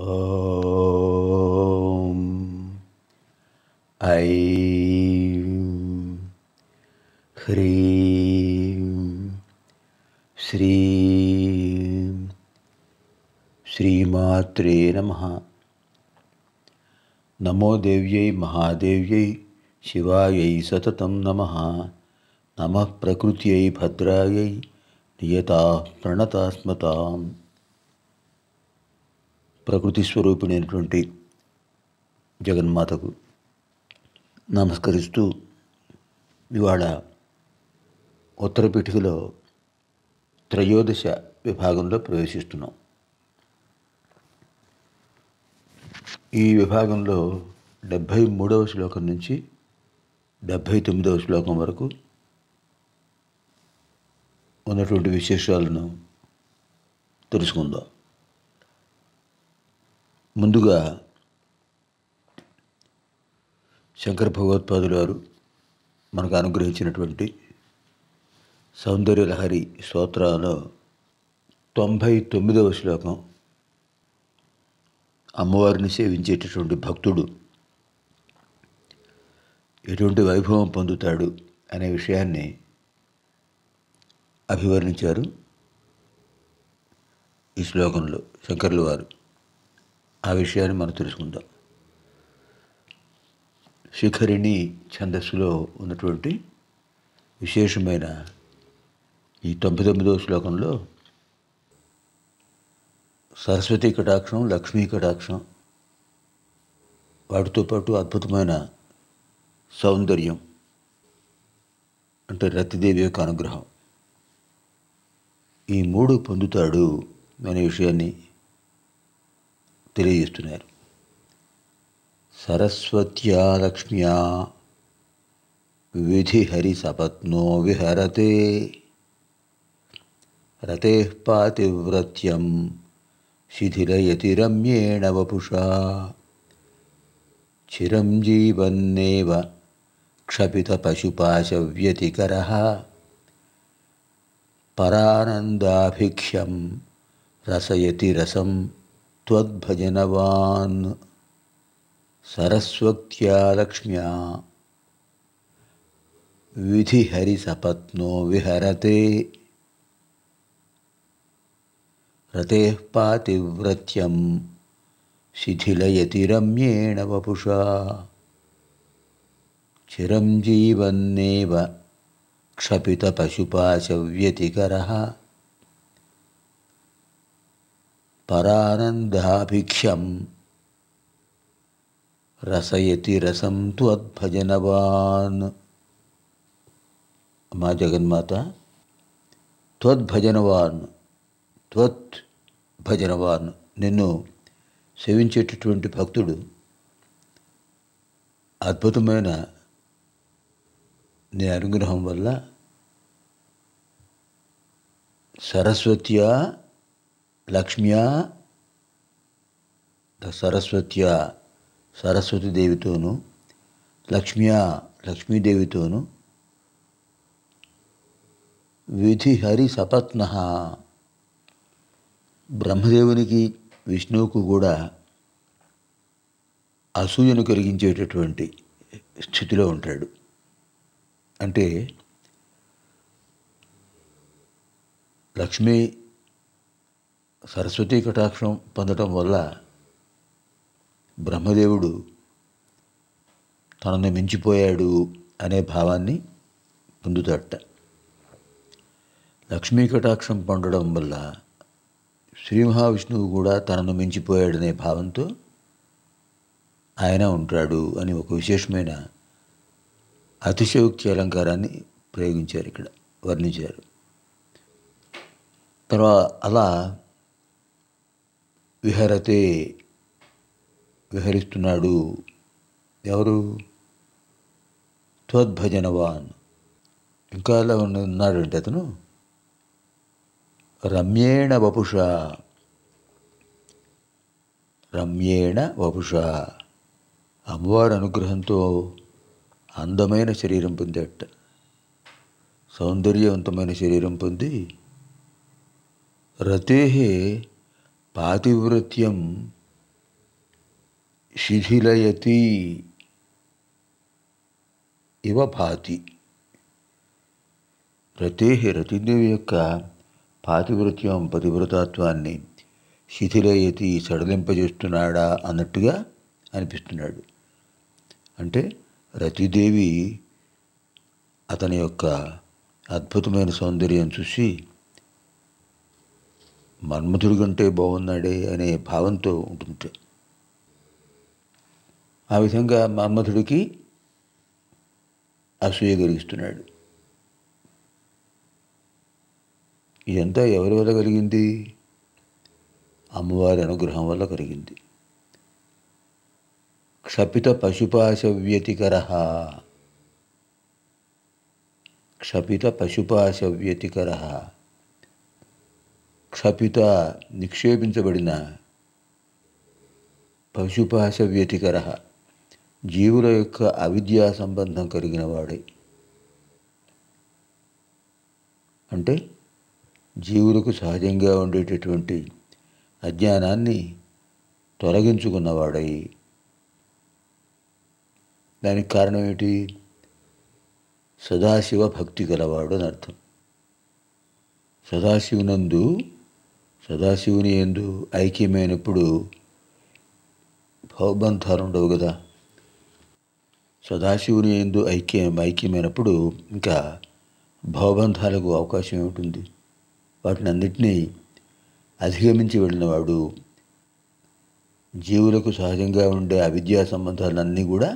ॐ ऐं ह्रीं श्रीं श्रीमात्रे नमः नमो देव्यै महादेव्यै शिवायै सततं नमः नमः प्रकृत्यै भद्रायै नियताः प्रणतास्मताम् ప్రకృతి స్వరూపిణైనటువంటి జగన్మాతకు నమస్కరిస్తూ ఇవాళ ఉత్తర పిఠికలో త్రయోదశ విభాగంలో ప్రవేశిస్తున్నాం ఈ విభాగంలో డెబ్భై మూడవ శ్లోకం నుంచి డెబ్భై తొమ్మిదవ శ్లోకం వరకు ఉన్నటువంటి విశేషాలను తెలుసుకుందాం ముందుగా శంకర భగవత్పాదులు గారు మనకు అనుగ్రహించినటువంటి సౌందర్యలహరి స్తోత్రాలు తొంభై తొమ్మిదవ శ్లోకం అమ్మవారిని సేవించేటటువంటి భక్తుడు ఎటువంటి వైభవం పొందుతాడు అనే విషయాన్ని అభివర్ణించారు ఈ శ్లోకంలో శంకర్లు వారు ఆ విషయాన్ని మనం తెలుసుకుందాం శిఖరిణి ఛందస్సులో ఉన్నటువంటి విశేషమైన ఈ తొంభై తొమ్మిదవ శ్లోకంలో సరస్వతి కటాక్షం లక్ష్మీ కటాక్షం వాటితో పాటు అద్భుతమైన సౌందర్యం అంటే రతిదేవి యొక్క అనుగ్రహం ఈ మూడు పొందుతాడు అనే విషయాన్ని తెలియజేస్తున్నారు సరస్వత్యా లక్ష్మ్యా విధిహరి సపత్నో విహరతే రతే పాతివ్రత్యం శిథిలయతి రమ్యేణ వపుషా చిరం జీవన్నేవ క్షపిత పశుపాశవ్యతికర పరానందాభిక్ష్యం రసయతి రసం त्वद्भजनवान् सरस्वत्या लक्ष्म्या विधिहरिसपत्नो विहरते रतेः पातिव्रत्यं शिथिलयति रम्येण वपुषा चिरं जीवन्नेव क्षपितपशुपाशव्यतिकरः పరానందాభిక్షం రసయతి రసం అద్భజనవాన్ మా జగన్మాత త్వద్భజనవాన్ త్వత్ భజనవాన్ నిన్ను సేవించేటటువంటి భక్తుడు అద్భుతమైన నీ అనుగ్రహం వల్ల సరస్వతియా లక్ష్మ్యా సరస్వత్య సరస్వతీదేవితోనూ లక్ష్మ్యా లక్ష్మీదేవితోనూ విధిహరి సపత్న బ్రహ్మదేవునికి విష్ణువుకు కూడా అసూయను కలిగించేటటువంటి స్థితిలో ఉంటాడు అంటే లక్ష్మీ సరస్వతీ కటాక్షం పొందటం వల్ల బ్రహ్మదేవుడు తనను మించిపోయాడు అనే భావాన్ని పొందుతాడట లక్ష్మీ కటాక్షం పొందడం వల్ల శ్రీ మహావిష్ణువు కూడా తనను మించిపోయాడనే భావంతో ఆయన ఉంటాడు అని ఒక విశేషమైన అతిశయోక్తి అలంకారాన్ని ప్రయోగించారు ఇక్కడ వర్ణించారు తర్వాత అలా విహరతే విహరిస్తున్నాడు ఎవరు త్వద్భజనవాన్ ఇంకా అలా ఉన్నాడంటే అతను రమ్యేణ వపుష రమ్యేణ వపుష అమ్మవారి అనుగ్రహంతో అందమైన శరీరం పొందేట సౌందర్యవంతమైన శరీరం పొంది రతే పాతివ్రత్యం శిథిలయతి ఇవ భాతి రతే రతిదేవి యొక్క పాతివ్రత్యం పతివ్రతత్వాన్ని శిథిలయతి సడలింపజేస్తున్నాడా అన్నట్టుగా అనిపిస్తున్నాడు అంటే రతిదేవి అతని యొక్క అద్భుతమైన సౌందర్యం చూసి మన్మధుడి కంటే బాగున్నాడే అనే భావంతో ఉంటుంది ఆ విధంగా మన్మధుడికి అసూయ కలిగిస్తున్నాడు ఇదంతా ఎవరి వల్ల కలిగింది అమ్మవారి అనుగ్రహం వల్ల కలిగింది క్షపిత పశుపాశ వ్యతికర క్షపిత పశుపాశ వ్యతికర క్షపిత నిక్షేపించబడిన పశుపాశ వ్యతికర జీవుల యొక్క అవిద్యా సంబంధం కలిగిన వాడే అంటే జీవులకు సహజంగా ఉండేటటువంటి అజ్ఞానాన్ని తొలగించుకున్నవాడై దానికి కారణం ఏమిటి సదాశివ భక్తి గలవాడు అని అర్థం సదాశివునందు సదాశివుని ఎందు ఐక్యమైనప్పుడు భవబంధాలు ఉండవు కదా సదాశివుని ఎందు ఐక్యం ఐక్యమైనప్పుడు ఇంకా భవబంధాలకు అవకాశం ఏమిటి వాటిని అన్నిటినీ అధిగమించి వెళ్ళినవాడు జీవులకు సహజంగా ఉండే అవిద్యా సంబంధాలన్నీ కూడా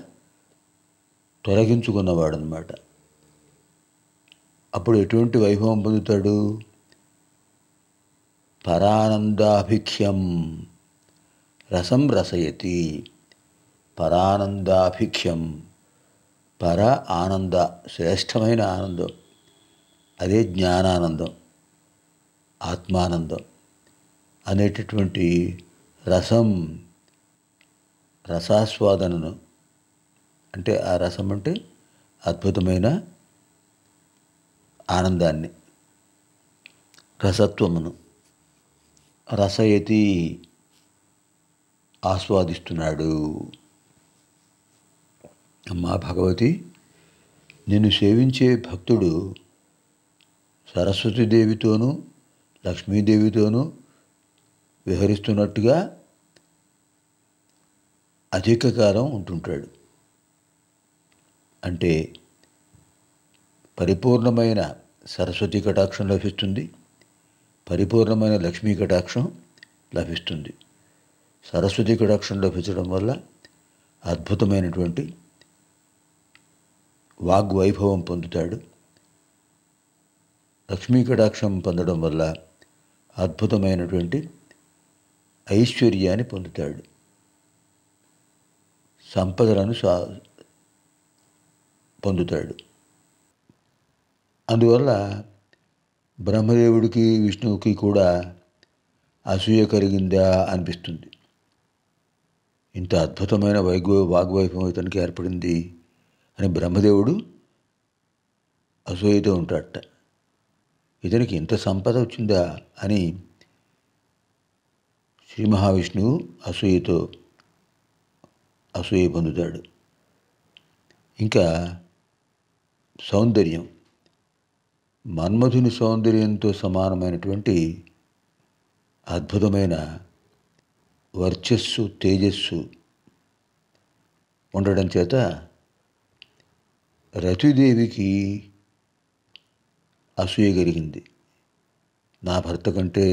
తొలగించుకున్నవాడు అనమాట అప్పుడు ఎటువంటి వైభవం పొందుతాడు పరానందాభిఖ్యం రసం రసయతి పరానందాభిఖ్యం పర ఆనంద శ్రేష్టమైన ఆనందం అదే జ్ఞానానందం ఆత్మానందం అనేటటువంటి రసం రసాస్వాదనను అంటే ఆ రసం అంటే అద్భుతమైన ఆనందాన్ని రసత్వమును రసయతి ఆస్వాదిస్తున్నాడు అమ్మా భగవతి నిన్ను సేవించే భక్తుడు సరస్వతీదేవితోనూ లక్ష్మీదేవితోనూ విహరిస్తున్నట్టుగా అధిక కాలం ఉంటుంటాడు అంటే పరిపూర్ణమైన సరస్వతి కటాక్షం లభిస్తుంది పరిపూర్ణమైన లక్ష్మీ కటాక్షం లభిస్తుంది సరస్వతి కటాక్షం లభించడం వల్ల అద్భుతమైనటువంటి వాగ్వైభవం పొందుతాడు లక్ష్మీ కటాక్షం పొందడం వల్ల అద్భుతమైనటువంటి ఐశ్వర్యాన్ని పొందుతాడు సంపదలను సా పొందుతాడు అందువల్ల బ్రహ్మదేవుడికి విష్ణువుకి కూడా అసూయ కలిగిందా అనిపిస్తుంది ఇంత అద్భుతమైన వైగో వాగ్వైభవం ఇతనికి ఏర్పడింది అని బ్రహ్మదేవుడు అసూయతో ఉంటాడట ఇతనికి ఇంత సంపద వచ్చిందా అని శ్రీ మహావిష్ణువు అసూయతో అసూయ పొందుతాడు ఇంకా సౌందర్యం మన్మధుని సౌందర్యంతో సమానమైనటువంటి అద్భుతమైన వర్చస్సు తేజస్సు ఉండడం చేత రతిదేవికి అసూయ కలిగింది నా భర్త కంటే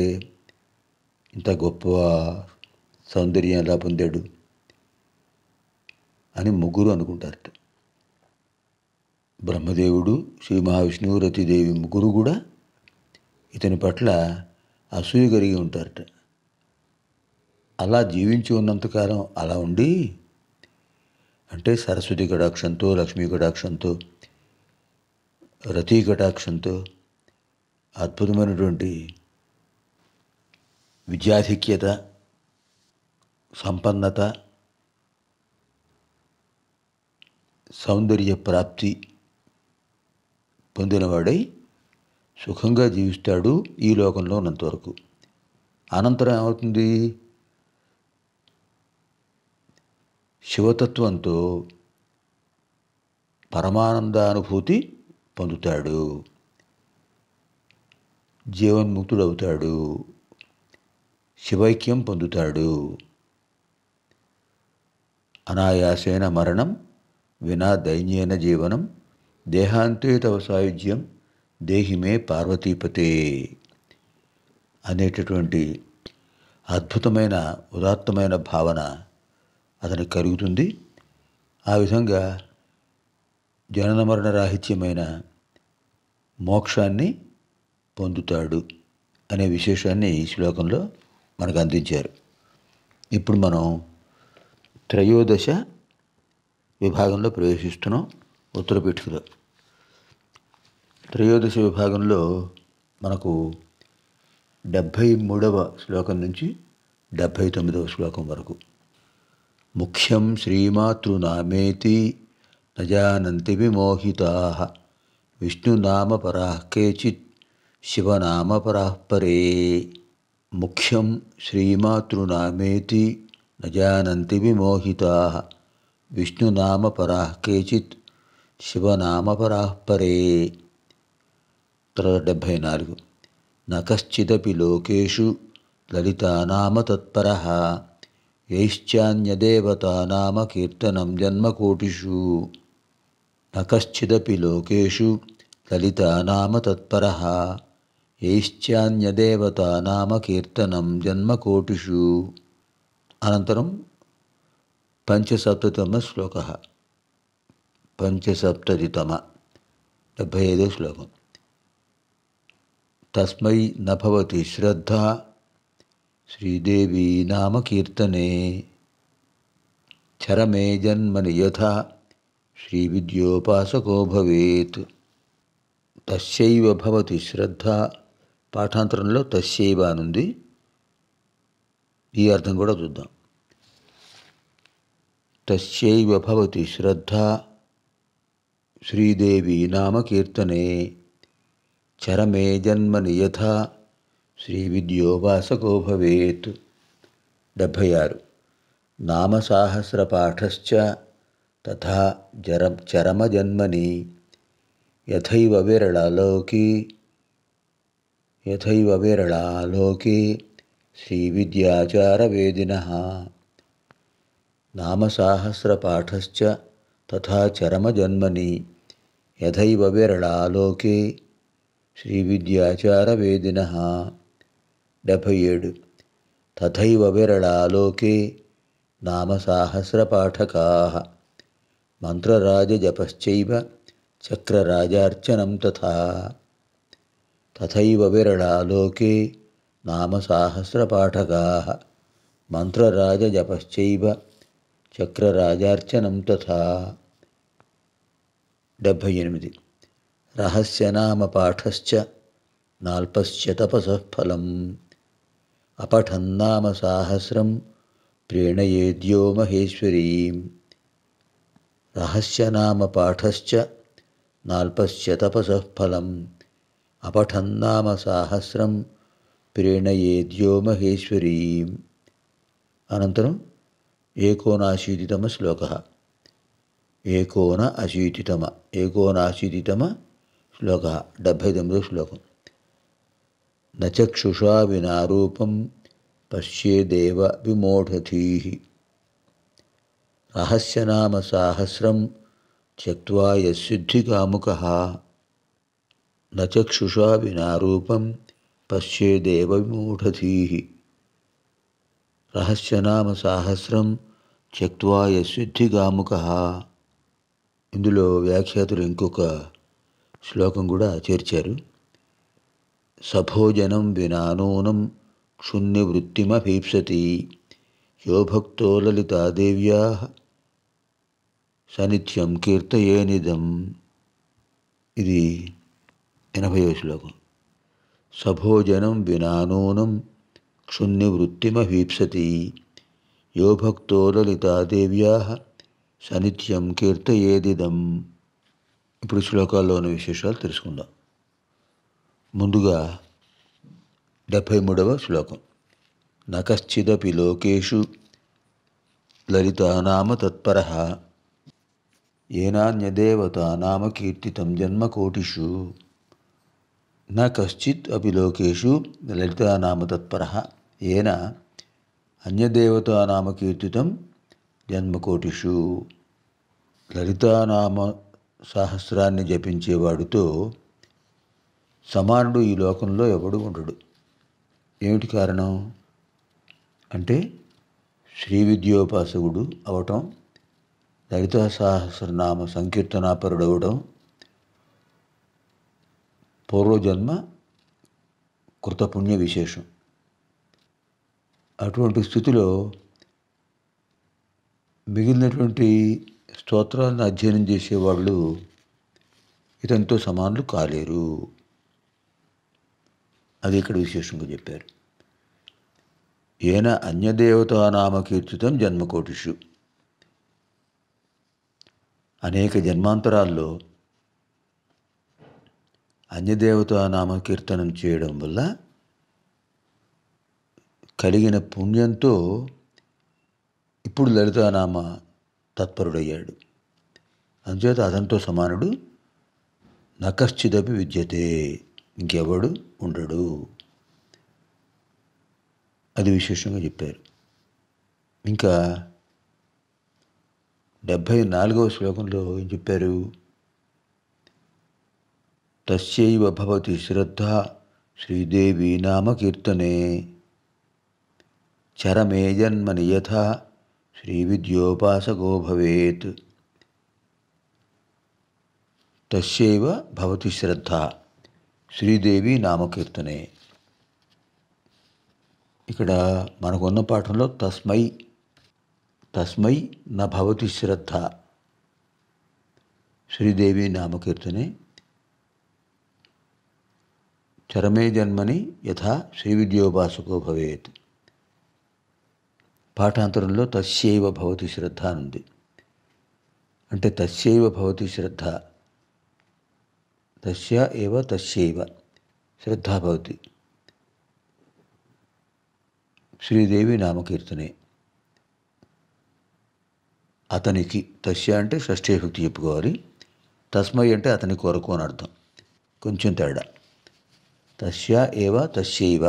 ఇంత గొప్ప సౌందర్యం ఎలా పొందాడు అని ముగ్గురు అనుకుంటారు బ్రహ్మదేవుడు శ్రీ మహావిష్ణువు రతిదేవి ముగ్గురు కూడా ఇతని పట్ల అసూయ కలిగి ఉంటారట అలా జీవించి ఉన్నంతకాలం అలా ఉండి అంటే సరస్వతి కటాక్షంతో లక్ష్మీ కటాక్షంతో రతి కటాక్షంతో అద్భుతమైనటువంటి విద్యాధిక్యత సంపన్నత సౌందర్య ప్రాప్తి పొందినవాడై సుఖంగా జీవిస్తాడు ఈ లోకంలో ఉన్నంతవరకు అనంతరం ఏమవుతుంది శివతత్వంతో పరమానందానుభూతి పొందుతాడు జీవన్ముక్తుడవుతాడు శివైక్యం పొందుతాడు అనాయాసేన మరణం వినా దైన్యైన జీవనం దేహాంతే తవ సాయుధ్యం దేహిమే పార్వతీపతే అనేటటువంటి అద్భుతమైన ఉదాత్తమైన భావన అతనికి కలుగుతుంది ఆ విధంగా జనన మరణ రాహిత్యమైన మోక్షాన్ని పొందుతాడు అనే విశేషాన్ని ఈ శ్లోకంలో మనకు అందించారు ఇప్పుడు మనం త్రయోదశ విభాగంలో ప్రవేశిస్తున్నాం ఉత్తరపీఠలో త్రయోదశి విభాగంలో మనకు డెబ్భై మూడవ శ్లోకం నుంచి డెబ్భై తొమ్మిదవ శ్లోకం వరకు ముఖ్యం శ్రీమాతృనామేతి నజానంతి విమోహితా విష్ణునామపరా కేచిత్ శివనామపరాపరే ముఖ్యం శ్రీమాతృనామేతి నజానంతి విమోహితా విష్ణునామపరా కేచిత్ శివనామపరాపరే తర్వాత డెబ్భై నాలుగు నశ్చిదీ లోకేషు లలితనామ తత్పర యైశ్చాన్యదేవతనామ కీర్తనం జన్మకోటిషు నశ్చిదీ లోకేషు లలితనామ తత్పర యైశ్చాన్యదేవతనామ కీర్తనం జన్మకోటిషు అనంతరం పంచసప్తమ శ్లోక పంచసప్తమ డెబ్భై ఐదో శ్లోకం తస్మై నభవతి శ్రద్ధ శ్రీదేవి నామకీర్తనే చరమే జన్మని యథ శ్రీ విద్యోపాసకో భవేత్ తస్యైవ భవతి శ్రద్ధ పాఠాంతరంలో తస్యైవ అనుంది ఈ అర్థం కూడా చూద్దాం తస్యైవ భవతి శ్రద్ధ శ్రీదేవి నామకీర్తనే चरमे జన్మని యథా శ్రీ విద్యోపాసకో భవేత్ డెబ్భై ఆరు నామసాహస్ర పాఠశ్చ తథా జర చరమజన్మని యథైవ విరళలోకి యథైవ విరళాలోకి శ్రీ విద్యాచారవేదిన నామసాహస్రపాఠశ్చ తథా చరమజన్మని యథైవ విరళాలోకే శ్రీ విద్యాచార వేదిన డెబ్భై ఏడు తథైవ విరళాలోకే నామసాహస్రపాఠకా మంత్రరాజజపశ్చైవ చక్రరాజార్చనం తథా తథైవ విరళాలోకే నామసాహస్రపాఠకా మంత్రరాజజపశ్చైవ చక్రరాజార్చనం తథా డెబ్భై ఎనిమిది రహస్యనామ పాఠశ్చ నాల్పశ్చ అపఠన్నామ సాహస్రం ప్రేణయేద్యో మహేశ్వరీం రహస్యనామ పాఠశ్చ నాల్పశ్చ అపఠన్నామ సాహస్రం ప్రేణయేద్యో మహేశ్వరీం అనంతరం ఏకోనాశీతితమ శ్లోక ఏకోన అశీతితమ ఏకోనాశీతితమ శ్లోక డెబ్భై తొమ్మిదో శ్లోకం నచక్షుషా వినారూపం పశ్యేదేవ విమూఢధీ రహస్యనామ సాహస్రం త్యక్వా యసిద్ధికాముక నచక్షుషా వినారూపం పశ్యేదేవ విమూఢధీ రహస్యనామ సాహస్రం త్యక్వా యసిద్ధికాముక ఇందులో వ్యాఖ్యాతులు ఇంకొక శ్లోకం కూడా చేర్చారు సభోజనం వినానూనం క్షుణ్య వృత్తిమభీప్సతి యో భక్తో లలితాదేవ్యా సనిత్యం కీర్తయేనిదం ఇది ఎనభయో శ్లోకం సభోజనం వినానూనం క్షుణ్య యో భక్తో లలితాదేవ్యా సనిత్యం కీర్తయేదిదం ఇప్పుడు శ్లోకాల్లోని విశేషాలు తెలుసుకుందాం ముందుగా డెబ్భై మూడవ శ్లోకం నకశ్చిదపి లోకేషు లలితానామ తత్పర ఏనాన్యదేవతానామ కీర్తితం జన్మకోటిషు నా కశ్చిత్ అపి లోకేషు లలితానామ తత్పర ఏన అన్యదేవతానామ కీర్తితం జన్మకోటిషు లలితానామ సహస్రాన్ని జపించేవాడితో సమానుడు ఈ లోకంలో ఎవడు ఉండడు ఏమిటి కారణం అంటే శ్రీ విద్యోపాసకుడు అవటం లలిత సహస్రనామ సంకీర్తనాపరుడు అవడం పూర్వజన్మ కృతపుణ్య విశేషం అటువంటి స్థితిలో మిగిలినటువంటి స్తోత్రాలను అధ్యయనం చేసేవాళ్ళు ఇతనితో సమానులు కాలేరు అది ఇక్కడ విశేషంగా చెప్పారు ఏన నామకీర్తితం జన్మకోటిషు అనేక జన్మాంతరాల్లో అన్యదేవతానామ కీర్తనం చేయడం వల్ల కలిగిన పుణ్యంతో ఇప్పుడు లలితానామ తత్పరుడయ్యాడు అందుచేత అదంతో సమానుడు నకశ్చిదపి విద్యతే ఇంకెవడు ఉండడు అది విశేషంగా చెప్పారు ఇంకా డెబ్భై నాలుగవ శ్లోకంలో ఏం చెప్పారు తస్యైవ భవతి శ్రద్ధ శ్రీదేవి నామకీర్తనే చరమే జన్మని యథా శ్రీవిద్యోపాసకో భవేత్ తస్యైవ భవతి శ్రద్ధ శ్రీదేవి నామకీర్తనే ఇక్కడ మనకున్న పాఠంలో తస్మై తస్మై నభవతి శ్రద్ధ శ్రీదేవి నామకీర్తనే చరమే జన్మని యథా శ్రీవిద్యోపాసకో భవేత్ పాఠాంతరంలో తస్యైవ భవతి శ్రద్ధ అనుంది అంటే తస్యైవ భవతి శ్రద్ధ తస్య ఏవ తస్యైవ శ్రద్ధ భవతి శ్రీదేవి నామకీర్తనే అతనికి తస్య అంటే షష్ఠీభక్తి చెప్పుకోవాలి తస్మై అంటే అతని కొరకు అని అర్థం కొంచెం తేడా తస్య ఏవ తస్యైవ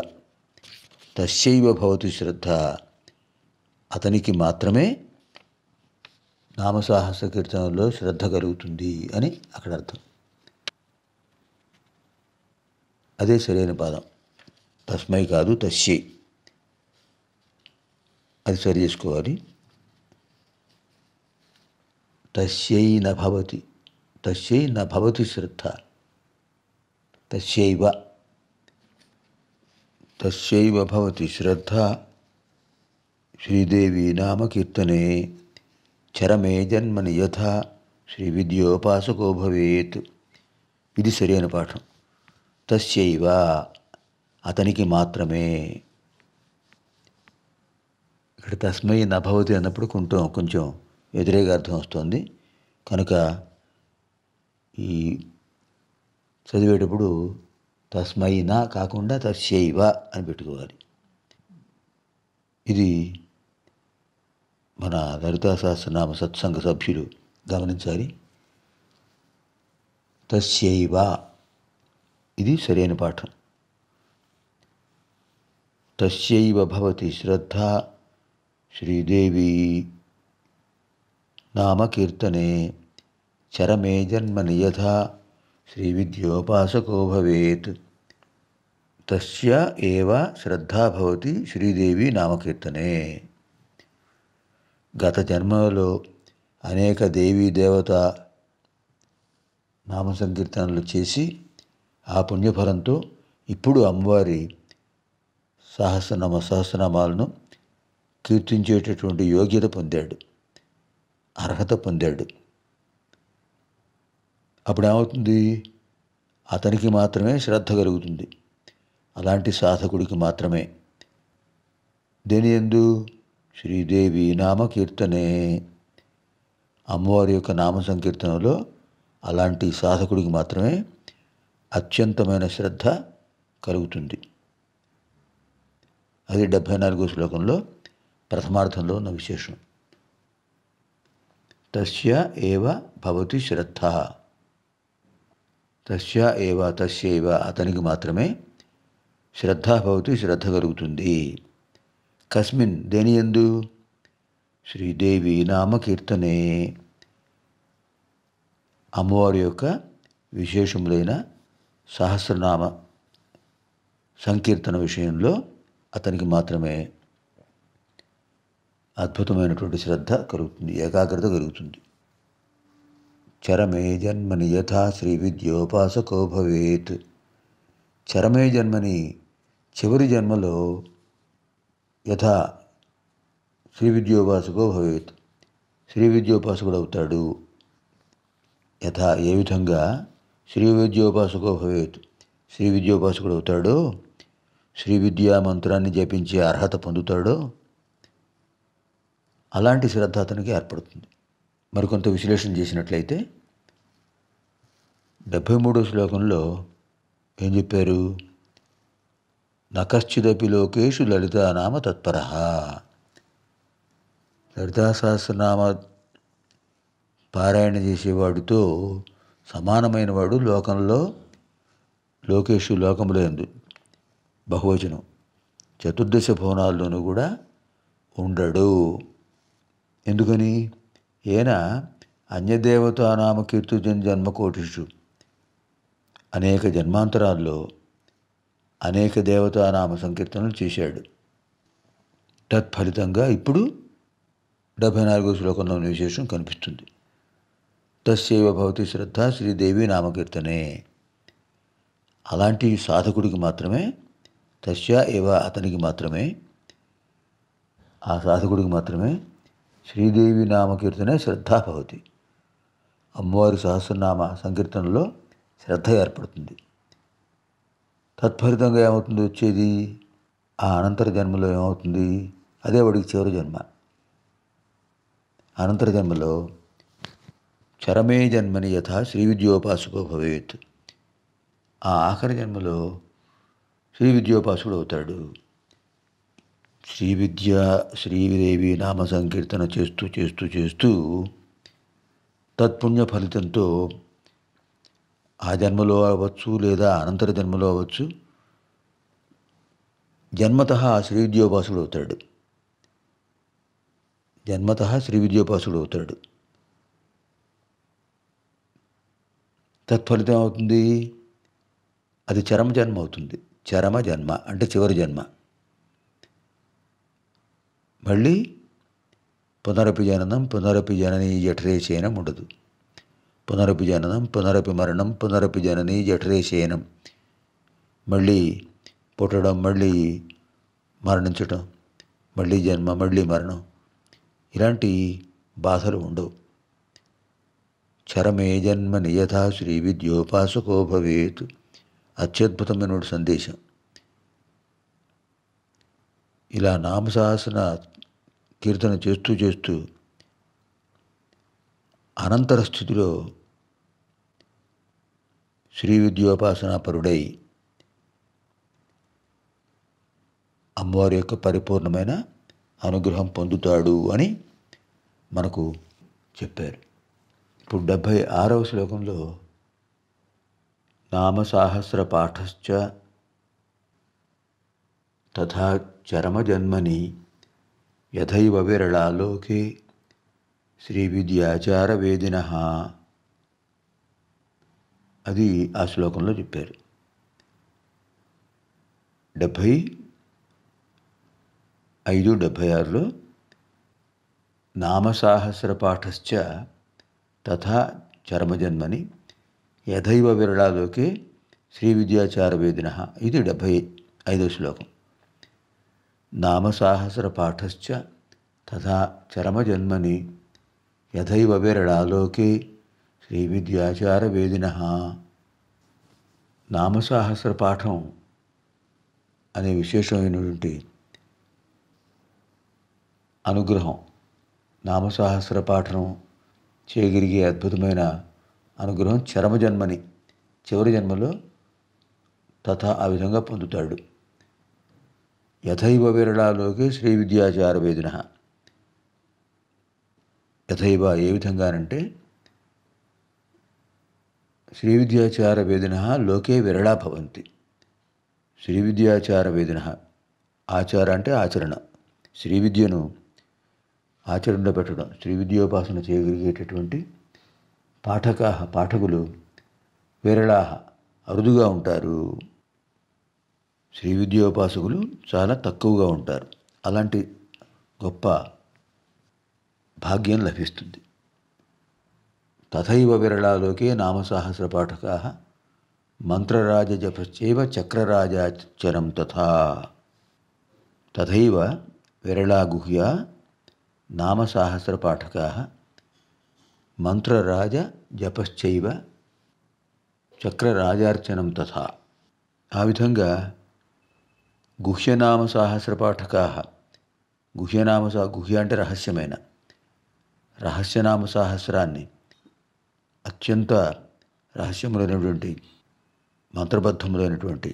తస్యైవ భవతి శ్రద్ధ అతనికి మాత్రమే నామసాహస కీర్తనలో శ్రద్ధ కలుగుతుంది అని అక్కడ అర్థం అదే సరైన పాదం తస్మై కాదు తస్యే అది సరి చేసుకోవాలి తస్యై నభవతి తస్యై నభవతి శ్రద్ధ తస్యైవ తస్యైవ భవతి శ్రద్ధ శ్రీదేవి నామకీర్తనే చరమే జన్మని యథ శ్రీ విద్యోపాసకో భవేత్ ఇది సరైన పాఠం తస్యవ అతనికి మాత్రమే ఇక్కడ తస్మై నభవతి అన్నప్పుడు కొంచెం కొంచెం వ్యతిరేక అర్థం వస్తుంది కనుక ఈ చదివేటప్పుడు తస్మైనా కాకుండా తస్యవ అని పెట్టుకోవాలి ఇది మన లలితా సహస్రనామ సత్సంగ సభ్యులు గమనించాలి తస్యైవ ఇది సరైన పాఠం తస్యైవ భవతి శ్రద్ధ శ్రీదేవి నామకీర్తనే చరమే జన్మ శ్రీ విద్యోపాసకో భవేత్ తస్య ఏవ శ్రద్ధా భవతి శ్రీదేవి నామకీర్తనే గత జన్మలో అనేక దేవీ దేవత నామ సంకీర్తనలు చేసి ఆ పుణ్యఫలంతో ఇప్పుడు అమ్మవారి సహస్రనామ సహస్రనామాలను కీర్తించేటటువంటి యోగ్యత పొందాడు అర్హత పొందాడు అప్పుడేమవుతుంది అతనికి మాత్రమే శ్రద్ధ కలుగుతుంది అలాంటి సాధకుడికి మాత్రమే దేని ఎందు శ్రీదేవి నామకీర్తనే అమ్మవారి యొక్క నామ సంకీర్తనలో అలాంటి సాధకుడికి మాత్రమే అత్యంతమైన శ్రద్ధ కలుగుతుంది అది డెబ్భై నాలుగో శ్లోకంలో ప్రథమార్థంలో ఉన్న విశేషం తస్య ఏవ భవతి శ్రద్ధ తస్య ఏవ తస్యవ అతనికి మాత్రమే శ్రద్ధ భవతి శ్రద్ధ కలుగుతుంది కస్మిన్ దేనియందు శ్రీదేవి నామకీర్తనే అమ్మవారి యొక్క విశేషములైన సహస్రనామ సంకీర్తన విషయంలో అతనికి మాత్రమే అద్భుతమైనటువంటి శ్రద్ధ కలుగుతుంది ఏకాగ్రత కలుగుతుంది చరమే జన్మని యథా శ్రీ విద్యోపాసకో భవేత్ చరమే జన్మని చివరి జన్మలో యథా శ్రీ విద్యోపాసకో భవేత్ శ్రీ విద్యోపాసకుడు అవుతాడు యథా ఏ విధంగా శ్రీ విద్యోపాసకో భవేత్ శ్రీ విద్యోపాసకుడు అవుతాడో శ్రీ విద్యా మంత్రాన్ని జపించే అర్హత పొందుతాడో అలాంటి శ్రద్ధ అతనికి ఏర్పడుతుంది మరికొంత విశ్లేషణ చేసినట్లయితే డెబ్భై మూడో శ్లోకంలో ఏం చెప్పారు నకశ్చిదపి లోకేషు లలితానామ తత్పర లలితా సహస్రనామ పారాయణ చేసేవాడితో సమానమైన వాడు లోకంలో లోకేషు ఎందు బహువచనం చతుర్దశ భవనాల్లోనూ కూడా ఉండడు ఎందుకని ఈయన అన్యదేవతానామ కీర్తుజన్ జన్మకోటిషు అనేక జన్మాంతరాల్లో అనేక దేవతానామ సంకీర్తనలు చేశాడు తత్ఫలితంగా ఇప్పుడు డెబ్భై నాలుగో ఉన్న విశేషం కనిపిస్తుంది తస్యవ భవతి శ్రద్ధ శ్రీదేవి నామకీర్తనే అలాంటి సాధకుడికి మాత్రమే తస్య ఏవ అతనికి మాత్రమే ఆ సాధకుడికి మాత్రమే శ్రీదేవి నామకీర్తనే శ్రద్ధాభవతి అమ్మవారి సహస్రనామ సంకీర్తనలో శ్రద్ధ ఏర్పడుతుంది తత్ఫలితంగా ఏమవుతుంది వచ్చేది ఆ అనంతర జన్మలో ఏమవుతుంది అదే వాడికి చివరి జన్మ అనంతర జన్మలో చరమే జన్మని యథా శ్రీ విద్యోపాసుకో భవేత్ ఆ ఆఖరి జన్మలో శ్రీ విద్యోపాసుడు అవుతాడు శ్రీ విద్య శ్రీదేవి నామ సంకీర్తన చేస్తూ చేస్తూ చేస్తూ తత్పుణ్య ఫలితంతో ఆ జన్మలో అవ్వచ్చు లేదా అనంతర జన్మలో అవ్వచ్చు జన్మత శ్రీ విద్యోపాసుడు అవుతాడు జన్మత శ్రీ విద్యోపాసుడు అవుతాడు తత్ఫలితం అవుతుంది అది చరమ జన్మ అవుతుంది చరమ జన్మ అంటే చివరి జన్మ మళ్ళీ పునరపి జననం పునరపి జననీ జఠరే చేయనం ఉండదు పునరపి జననం పునరపి మరణం పునరపి జనని జఠరే శయనం మళ్ళీ పుట్టడం మళ్ళీ మరణించటం మళ్ళీ జన్మ మళ్ళీ మరణం ఇలాంటి బాధలు ఉండవు చరమే జన్మ నియథా శ్రీ విద్యోపాసకో భవేత్ అత్యద్భుతమైన సందేశం ఇలా నామశాసన కీర్తన చేస్తూ చేస్తూ అనంతర స్థితిలో శ్రీ విద్యోపాసనాపరుడై అమ్మవారి యొక్క పరిపూర్ణమైన అనుగ్రహం పొందుతాడు అని మనకు చెప్పారు ఇప్పుడు డెబ్భై ఆరవ శ్లోకంలో నామసాహస్ర పాఠశ్చ తథా చరమజన్మని యథైవ విరళాలోకే శ్రీ వేదిన అది ఆ శ్లోకంలో చెప్పారు డెబ్భై ఐదు డెబ్భై ఆరులో పాఠశ్చ తథా చర్మజన్మని యథైవ విరళాలోకే శ్రీ విద్యాచార వేదిన ఇది డెబ్భై ఐదో శ్లోకం పాఠశ్చ తథా చరమజన్మని యథైవ విరళాలోకే శ్రీ విద్యాచార వేదిన నామసాహస్ర పాఠం అనే విశేషమైనటువంటి అనుగ్రహం నామసాహస్ర పాఠనం చేయగలిగే అద్భుతమైన అనుగ్రహం చరమజన్మని చివరి జన్మలో తథా ఆ విధంగా పొందుతాడు యథైవ విరళాలోకి శ్రీ విద్యాచార వేదిన యథైవ ఏ విధంగానంటే వేదిన లోకే విరళా భవంతి వేదిన ఆచార అంటే ఆచరణ శ్రీవిద్యను ఆచరణలో పెట్టడం శ్రీవిద్యోపాసన చేయగలిగేటటువంటి పాఠక పాఠకులు విరళా అరుదుగా ఉంటారు శ్రీవిద్యోపాసకులు చాలా తక్కువగా ఉంటారు అలాంటి గొప్ప భాగ్యం లభిస్తుంది तथा विरला लोके नाम सहस्रपाठका मंत्रराज जप्चव चक्रराजाचर तथा तथा विरला गुह्या नाम सहस्रपाठका मंत्रराज जप्चव चक्रराजाचन तथा आधा गुह्यनाम सहस्रपाठका गुह्यनाम सा गुह्य अंटे रहस्यम रहस्यनाम सहस्रा అత్యంత రహస్యములైనటువంటి మంత్రబద్ధములైనటువంటి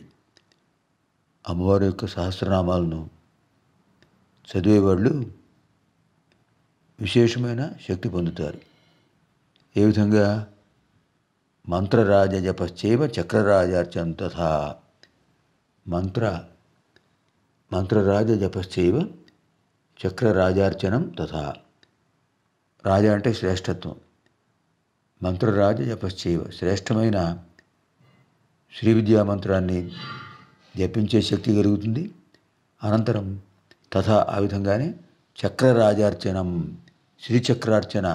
అమ్మవారి యొక్క సహస్రనామాలను చదివేవాళ్ళు విశేషమైన శక్తి పొందుతారు ఏ విధంగా మంత్రరాజ జపశ్చేవ చక్రరాజార్చంత మంత్ర మంత్రరాజ జపశ్చేవ చక్రరాజార్చనం తథా రాజా అంటే శ్రేష్టత్వం మంత్రరాజ జపశ్చైవ శ్రేష్టమైన శ్రీ విద్యా మంత్రాన్ని జపించే శక్తి కలుగుతుంది అనంతరం తథా ఆ విధంగానే చక్రరాజార్చనం శ్రీచక్రార్చన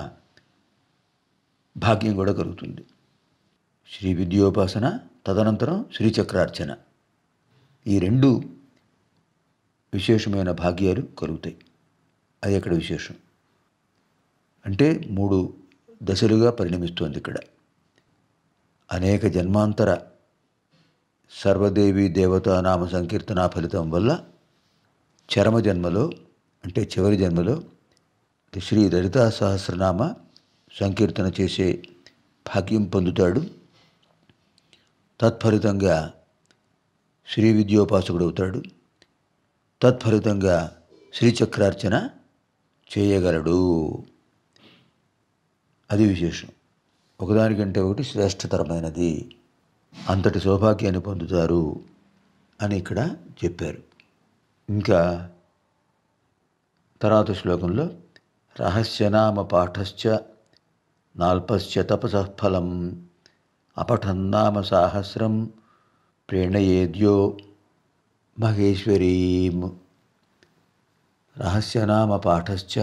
భాగ్యం కూడా కలుగుతుంది శ్రీ విద్యోపాసన తదనంతరం శ్రీచక్రార్చన ఈ రెండు విశేషమైన భాగ్యాలు కలుగుతాయి అది అక్కడ విశేషం అంటే మూడు దశలుగా పరిణమిస్తోంది ఇక్కడ అనేక జన్మాంతర సర్వదేవి దేవతానామ సంకీర్తన ఫలితం వల్ల చరమ జన్మలో అంటే చివరి జన్మలో శ్రీ లలితా సహస్రనామ సంకీర్తన చేసే భాగ్యం పొందుతాడు తత్ఫలితంగా శ్రీ విద్యోపాసకుడవుతాడు తత్ఫలితంగా శ్రీచక్రార్చన చేయగలడు అది విశేషం ఒకదానికంటే ఒకటి శ్రేష్టతరమైనది అంతటి సౌభాగ్యాన్ని పొందుతారు అని ఇక్కడ చెప్పారు ఇంకా తర్వాత శ్లోకంలో రహస్యనామ పాఠశ్చ నాల్పశ్చ తపసఫలం అపఠన్నామ సాహస్రం ప్రేణయేద్యో మహేశ్వరీం రహస్యనామ పాఠశ్చ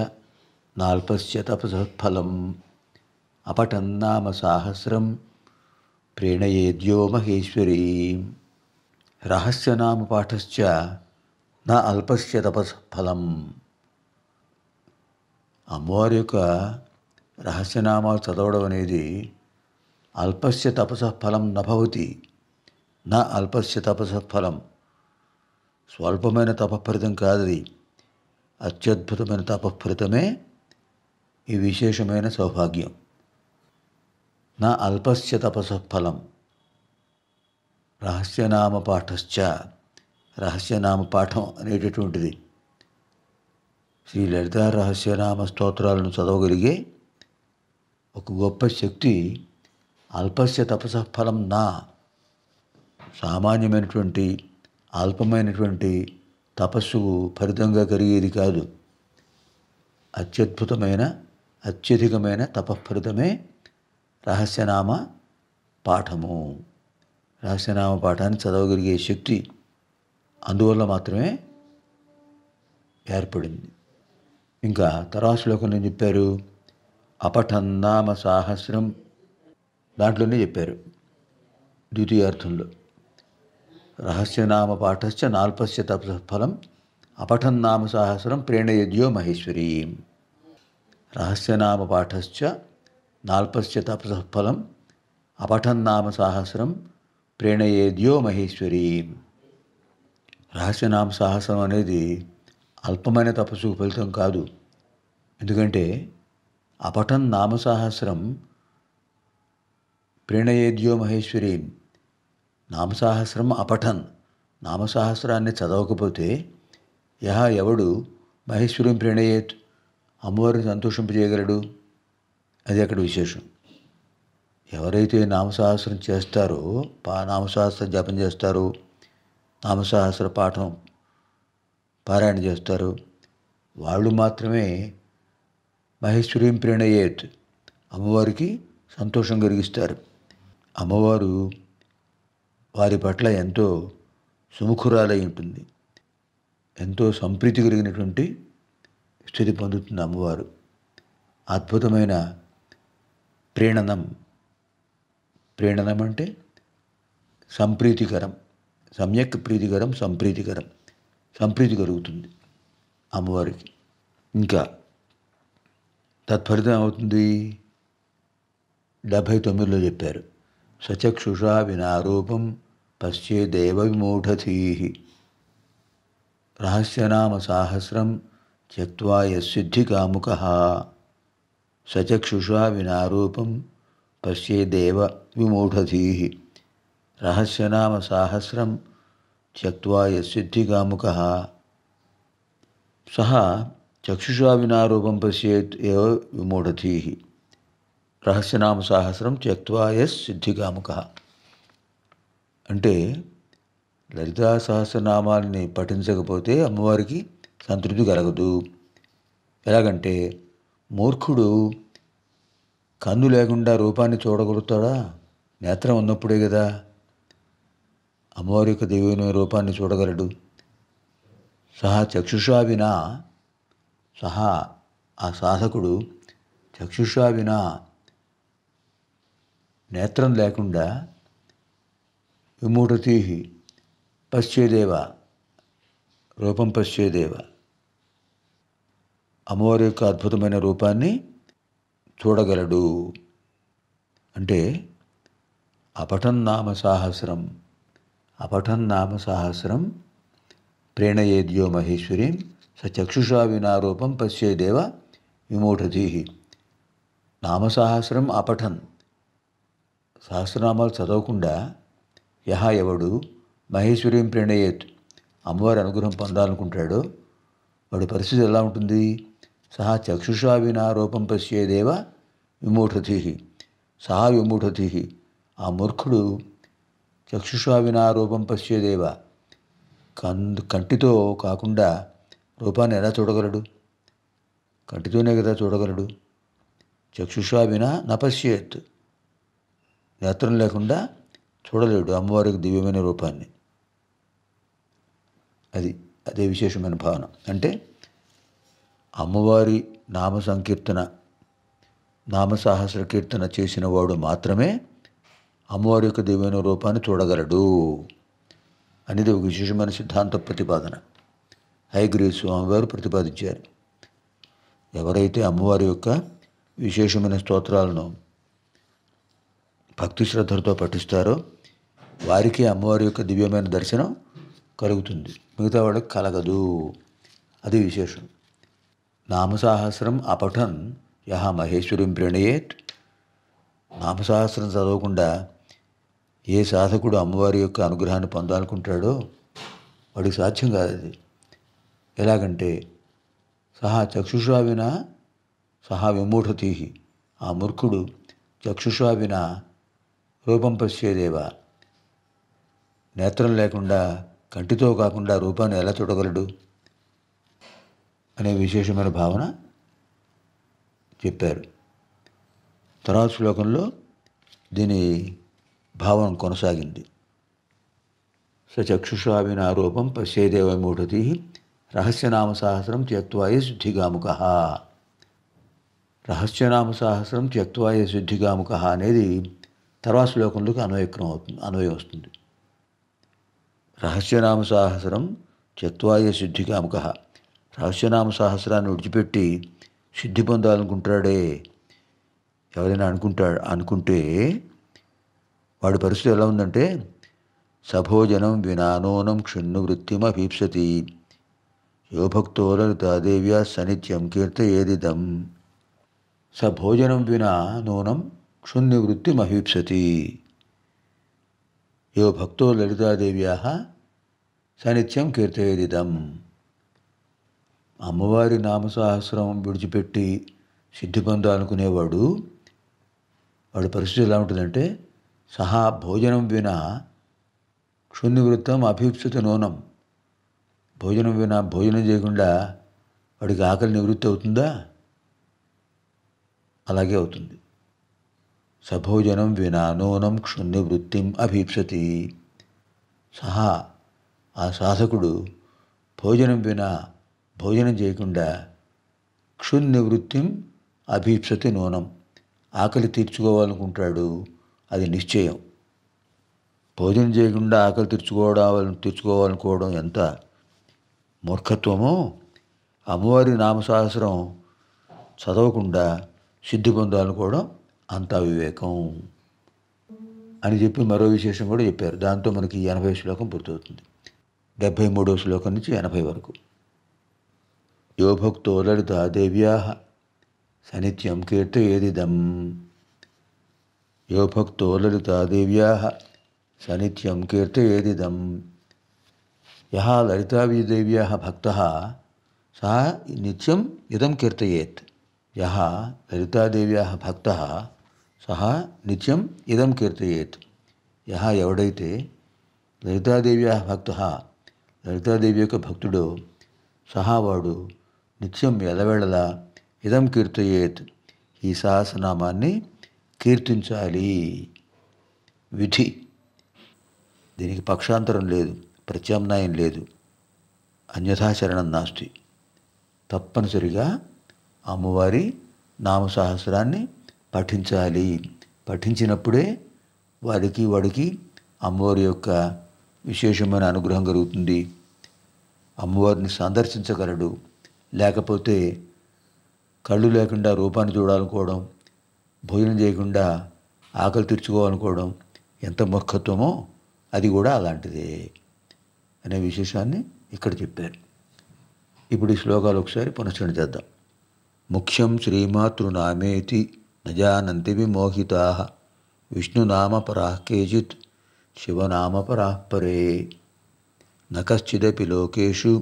నాల్పశ్చ తపసఫలం అపటన్నామ సాహస్రం ప్రేణయేద్యో మహేశ్వరీ రహస్యనామ పాఠశ్చ నా అల్పస్య తపస్ఫలం అమ్మవారి యొక్క రహస్యనామాలు చదవడం అనేది అల్పస్య ఫలం నభవతి నా అల్పస్య ఫలం స్వల్పమైన తపఫలితం కాదది అత్యద్భుతమైన తపఫలితమే ఈ విశేషమైన సౌభాగ్యం నా అల్పస్య తపసఫలం రహస్యనామ పాఠశ్చ రహస్యనామ పాఠం అనేటటువంటిది శ్రీ లలిత రహస్యనామ స్తోత్రాలను చదవగలిగే ఒక గొప్ప శక్తి అల్పస్య తపసఫలం నా సామాన్యమైనటువంటి అల్పమైనటువంటి తపస్సు ఫలితంగా కలిగేది కాదు అత్యద్భుతమైన అత్యధికమైన తపఫలితమే రహస్యనామ పాఠము రహస్యనామ పాఠాన్ని చదవగలిగే శక్తి అందువల్ల మాత్రమే ఏర్పడింది ఇంకా తర్వాత శ్లోకంలో చెప్పారు అపఠన్నామ సాహస్రం దాంట్లోనే చెప్పారు అర్థంలో రహస్యనామ పాఠశ్చ నాల్పస్య తప ఫలం అపఠన్నామ సాహస్రం ప్రేణయజ్యో మహేశ్వరీ రహస్యనామ పాఠశ్చ നാൽപ്പശ്ചത്ത నామ సాహస్రం ప్రేణయే ద్యో మహేశ్వరి రహస్యనామ సాహసం అనేది అల్పమైన తపస్సుకు ఫలితం కాదు ఎందుకంటే అపఠన్ నామ సాహస్రం ద్యో మహేశ్వరి నామసాహస్రం అపఠన్ నామసాహస్రాన్ని చదవకపోతే యహ ఎవడు మహేశ్వరం ప్రేణయేత్ అమ్మవారిని సంతోషింపజేయగలడు అది అక్కడ విశేషం ఎవరైతే నామసహస్రం చేస్తారో పా నామసహస్ర జపం చేస్తారు నామసహస్ర పాఠం పారాయణ చేస్తారు వాళ్ళు మాత్రమే మహేశ్వరీం ప్రణయేత్ అమ్మవారికి సంతోషం కలిగిస్తారు అమ్మవారు వారి పట్ల ఎంతో సుముఖురాలై ఉంటుంది ఎంతో సంప్రీతి కలిగినటువంటి స్థితి పొందుతుంది అమ్మవారు అద్భుతమైన ప్రీణనం ప్రేణనం అంటే సంప్రీతికరం సమ్యక్ ప్రీతికరం సంప్రీతికరం సంప్రీతి కలుగుతుంది అమ్మవారికి ఇంకా తత్ఫలితం అవుతుంది డెబ్భై తొమ్మిదిలో చెప్పారు సచక్షుషా వినారూపం పశ్చే దేవ విమూఢధీ రహస్యనామ సాహస్రం త్యక్వా సిద్ధి కాముక సచక్షుషా వినారూపం పశ్యే దేవ విమూఢధీ రహస్యనామ సాహస్రం త్యక్వా యసిద్ధికాముక సహ చక్షుషా వినారూపం పశ్యేత్ ఏ విమూఢధీ రహస్యనామ సాహస్రం త్యక్వా యస్ అంటే లలితా సహస్రనామాల్ని పఠించకపోతే అమ్మవారికి సంతృప్తి కలగదు ఎలాగంటే మూర్ఖుడు కన్ను లేకుండా రూపాన్ని చూడగలుగుతాడా నేత్రం ఉన్నప్పుడే కదా అమ్మవారి యొక్క దేవుని రూపాన్ని చూడగలడు సహా చక్షుషా వినా సహా ఆ సాధకుడు చక్షుషా వినా నేత్రం లేకుండా విమూఢతీహి పశ్చేదేవ రూపం పశ్చేదేవ అమ్మవారి యొక్క అద్భుతమైన రూపాన్ని చూడగలడు అంటే నామ సాహస్రం నామ సాహస్రం ప్రేణయేద్యో మహేశ్వరీం సచక్షుషా వినారూపం పశ్యేదేవ నామ నామసాహస్రం అపఠన్ సహస్రనామాలు చదవకుండా యహ ఎవడు మహేశ్వరీం ప్రేణయేత్ అమ్మవారి అనుగ్రహం పొందాలనుకుంటాడో వాడి పరిస్థితి ఎలా ఉంటుంది సహ చక్షుషా వినా రూపం పశ్యేదేవ విమూఢతి సహా విమూఢతి ఆ మూర్ఖుడు చక్షుషా వినా రూపం పశ్యేదేవ కందు కంటితో కాకుండా రూపాన్ని ఎలా చూడగలడు కంటితోనే కదా చూడగలడు చక్షుషా వినా నపశ్యేత్ నేత్రం లేకుండా చూడలేడు అమ్మవారికి దివ్యమైన రూపాన్ని అది అదే విశేషమైన భావన అంటే అమ్మవారి నామ సంకీర్తన నామ సాహస కీర్తన చేసిన వాడు మాత్రమే అమ్మవారి యొక్క దివ్యమైన రూపాన్ని చూడగలడు అనేది ఒక విశేషమైన సిద్ధాంత ప్రతిపాదన హైగ్రీ స్వామివారు ప్రతిపాదించారు ఎవరైతే అమ్మవారి యొక్క విశేషమైన స్తోత్రాలను భక్తి శ్రద్ధలతో పఠిస్తారో వారికి అమ్మవారి యొక్క దివ్యమైన దర్శనం కలుగుతుంది మిగతా వాళ్ళకి కలగదు అది విశేషం నామసాహస్రం అపఠన్ యహ మహేశ్వరిం ప్రణయేట్ నామసాహస్రం చదవకుండా ఏ సాధకుడు అమ్మవారి యొక్క అనుగ్రహాన్ని పొందాలనుకుంటాడో వాడికి సాధ్యం కాదు అది ఎలాగంటే సహా చక్షుషా విన సహా విమూఢతీహి ఆ మూర్ఖుడు చక్షుషా విన రూపం పశ్చేదేవా నేత్రం లేకుండా కంటితో కాకుండా రూపాన్ని ఎలా చూడగలడు అనే విశేషమైన భావన చెప్పారు తర్వాత శ్లోకంలో దీని భావన కొనసాగింది సచక్షుషావిన ఆరోపం పశ్యేదేవమూఢతి రహస్యనామ సహస్రం త్యక్వాయి శుద్ధిగాముఖ రహస్యనామ సహస్రం త్యక్వాయి శుద్ధిగాముఖ అనేది తర్వాత శ్లోకంలోకి అన్వయక్రం అవుతుంది అన్వయం వస్తుంది రహస్యనామ సహస్రం చత్వాయ శుద్ధిగాముఖ రహస్యనామ సహస్రాన్ని విడిచిపెట్టి సిద్ధి పొందాలనుకుంటాడే ఎవరైనా అనుకుంటాడు అనుకుంటే వాడి పరిస్థితి ఎలా ఉందంటే సభోజనం వినానోనం క్షుణ్ణు వృత్తిమ అభీప్సతి యోభక్తో తాదేవ్య సనిత్యం కీర్త ఏదిదం సభోజనం వినా నూనం వృత్తి మహీప్సతి యో భక్తో లలితాదేవ్యా సనిత్యం కీర్తయేదిదం అమ్మవారి నామసహస్రం విడిచిపెట్టి సిద్ధి పొందాలనుకునేవాడు వాడి పరిస్థితి ఎలా ఉంటుందంటే సహా భోజనం వినా క్షుణ్ణివృత్తం అభిప్సిత నూనం భోజనం వినా భోజనం చేయకుండా వాడికి ఆకలి నివృత్తి అవుతుందా అలాగే అవుతుంది సభోజనం వినా నూనం క్షుణ్ణి వృత్తిం అభీప్సతి సహా ఆ సాధకుడు భోజనం వినా భోజనం చేయకుండా క్షున్నివృత్తిం అభీప్సతి నూనం ఆకలి తీర్చుకోవాలనుకుంటాడు అది నిశ్చయం భోజనం చేయకుండా ఆకలి తీర్చుకోవడం తీర్చుకోవాలనుకోవడం ఎంత మూర్ఖత్వమో అమ్మవారి నామశాస్త్రం చదవకుండా సిద్ధి పొందాలనుకోవడం అంత వివేకం అని చెప్పి మరో విశేషం కూడా చెప్పారు దాంతో మనకి ఎనభై శ్లోకం పూర్తవుతుంది డెబ్భై మూడో శ్లోకం నుంచి ఎనభై వరకు यो भक्तोदर्ता देव्याः कीर्तयेदिदम् यो भक्तोदर्ता देव्याः स नित्यं कीर्तयेदिदम् यः ललिताविदेव्याः भक्तः सः नित्यम् इदं कीर्तयेत् यः ललितादेव्याः भक्तः सः नित्यम् इदं कीर्तयेत् यः ఎవడైతే లలితాదేవ్యాः భక్తः లలితాదేవి యొక్క భక్తుడు సహా నిత్యం ఎదవెళ్ళదా ఇదం కీర్తయేత్ ఈ సహస్రనామాన్ని కీర్తించాలి విధి దీనికి పక్షాంతరం లేదు ప్రత్యామ్నాయం లేదు అన్యథాచరణం నాస్తి తప్పనిసరిగా అమ్మవారి నామ సహస్రాన్ని పఠించాలి పఠించినప్పుడే వారికి వాడికి అమ్మవారి యొక్క విశేషమైన అనుగ్రహం కలుగుతుంది అమ్మవారిని సందర్శించగలడు లేకపోతే కళ్ళు లేకుండా రూపాన్ని చూడాలనుకోవడం భోజనం చేయకుండా ఆకలి తీర్చుకోవాలనుకోవడం ఎంత మొక్కత్వమో అది కూడా అలాంటిదే అనే విశేషాన్ని ఇక్కడ చెప్పారు ఇప్పుడు ఈ శ్లోకాలు ఒకసారి పునశ్చరణ చేద్దాం ముఖ్యం శ్రీమాతృనామేతి నజానంతి విమోహితా విష్ణునామపరా కేచిత్ శివనామపరాపరే నకశ్చిదపి లోకేషు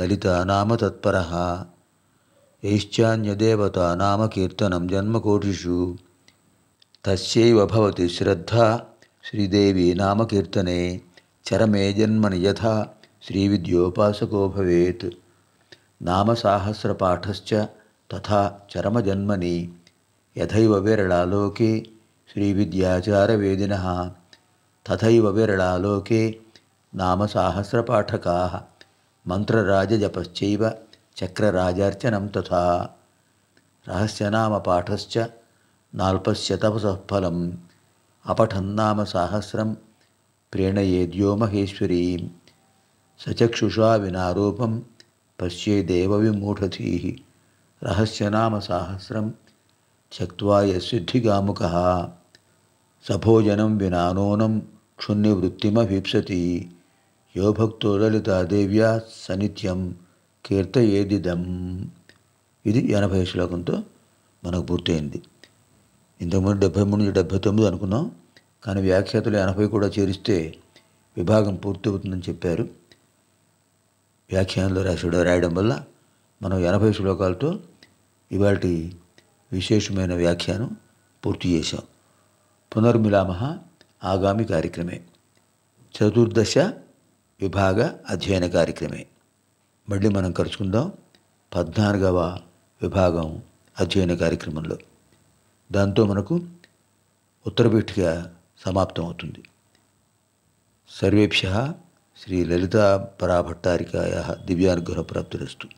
ललितानामतत्परः ऐश्चान्यदेवतानामकीर्तनं जन्मकोटिषु तस्यैव भवति श्रद्धा श्रीदेवी नामकीर्तने चरमे जन्मनि यथा श्रीविद्योपासको भवेत् नामसाहस्रपाठश्च तथा चरमजन्मनि यथैव विरलालोके श्रीविद्याचारवेदिनः तथैव विरलालोके नामसाहस्रपाठकाः ಮಂತ್ರರಾಜಜಪಶ್ಚೈವ ಚಕ್ರರಾಜಾರ್ಚನಂ ತಥಾ ರಹಸ್ಯನಾಮ ಪಾಠಶ್ಚ ನಾಲ್ಪಸ್ಯ ತಪಸಃ ಫಲಂ ಅಪಠನ್ನಾಮ ಸಾಹಸ್ರಂ ಪ್ರೇಣಯೇದ್ಯೋ ಮಹೇಶ್ವರಿ ಸಚಕ್ಷುಷಾ ವಿನಾರೂಪಂ ಪಶ್ಯೇದೇವವಿಮೂಢಧೀ ರಹಸ್ಯನಾಮ ಸಾಹಸ್ರಂ ಚಕ್ವಾ ಯಸಿದ್ಧಿಗಾಮುಕ ಸಭೋಜನಂ ವಿನಾನೋನಂ ಕ್ಷುನ್ನಿವೃತ್ತಿಮೀಪ್ಸತಿ యో భక్తో లలితాదేవ్యా సనిత్యం ఏదిదం ఇది ఎనభై శ్లోకంతో మనకు పూర్తయింది ఇంతకుముందు డెబ్భై మూడు నుంచి డెబ్భై తొమ్మిది అనుకున్నాం కానీ వ్యాఖ్యాతలు ఎనభై కూడా చేరిస్తే విభాగం పూర్తి అవుతుందని చెప్పారు వ్యాఖ్యానంలో రాసుడు రాయడం వల్ల మనం ఎనభై శ్లోకాలతో ఇవాటి విశేషమైన వ్యాఖ్యానం పూర్తి చేశాం పునర్మిలామ ఆగామి కార్యక్రమే చతుర్దశ విభాగ అధ్యయన కార్యక్రమే మళ్ళీ మనం కలుసుకుందాం పద్నాలుగవ విభాగం అధ్యయన కార్యక్రమంలో దాంతో మనకు ఉత్తరపీఠిక సమాప్తం అవుతుంది సర్వేభ్య శ్రీ లలితా పరాభట్టారికాయ దివ్యానుగ్రహ ప్రాప్తిరస్తు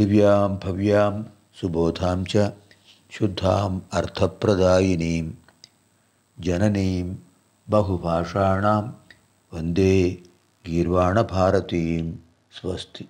దివ్యాం భవ్యాం సుబోధాం చ శుద్ధాం అర్థప్రదాయినీం జననీం బహుభాషాణం వందే గీర్వాణభారతీం స్వస్తి